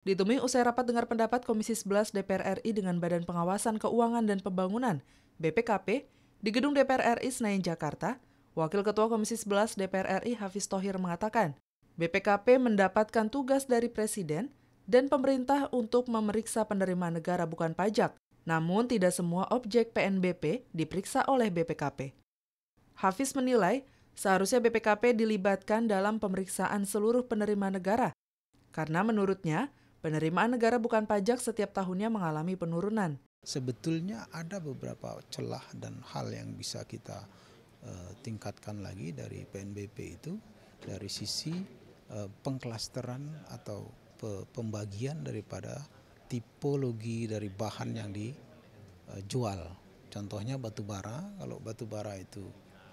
Ditemui usai rapat dengar pendapat Komisi 11 DPR RI dengan Badan Pengawasan Keuangan dan Pembangunan BPKP di Gedung DPR RI Senayan Jakarta, Wakil Ketua Komisi 11 DPR RI Hafiz Tohir mengatakan, BPKP mendapatkan tugas dari Presiden dan pemerintah untuk memeriksa penerimaan negara bukan pajak, namun tidak semua objek PNBP diperiksa oleh BPKP. Hafiz menilai Seharusnya BPKP dilibatkan dalam pemeriksaan seluruh penerima negara, karena menurutnya penerimaan negara bukan pajak setiap tahunnya mengalami penurunan. Sebetulnya ada beberapa celah dan hal yang bisa kita uh, tingkatkan lagi dari PNBP itu dari sisi uh, pengklasteran atau pe pembagian daripada tipologi dari bahan yang dijual. Contohnya batu bara, kalau batu bara itu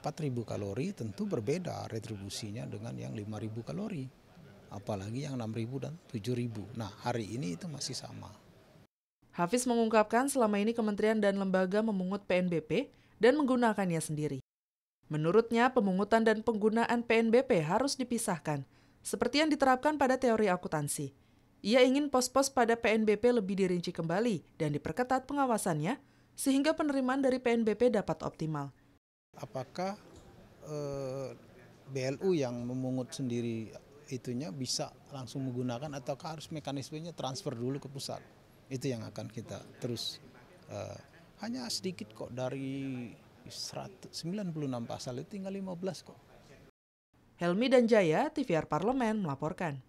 4000 kalori tentu berbeda retribusinya dengan yang 5000 kalori. Apalagi yang 6000 dan 7000. Nah, hari ini itu masih sama. Hafiz mengungkapkan selama ini kementerian dan lembaga memungut PNBP dan menggunakannya sendiri. Menurutnya, pemungutan dan penggunaan PNBP harus dipisahkan, seperti yang diterapkan pada teori akuntansi. Ia ingin pos-pos pada PNBP lebih dirinci kembali dan diperketat pengawasannya, sehingga penerimaan dari PNBP dapat optimal apakah eh, BLU yang memungut sendiri itunya bisa langsung menggunakan ataukah harus mekanismenya transfer dulu ke pusat. Itu yang akan kita terus uh, hanya sedikit kok dari 196 pasal itu tinggal 15 kok. Helmi dan Jaya, TVR Parlemen melaporkan.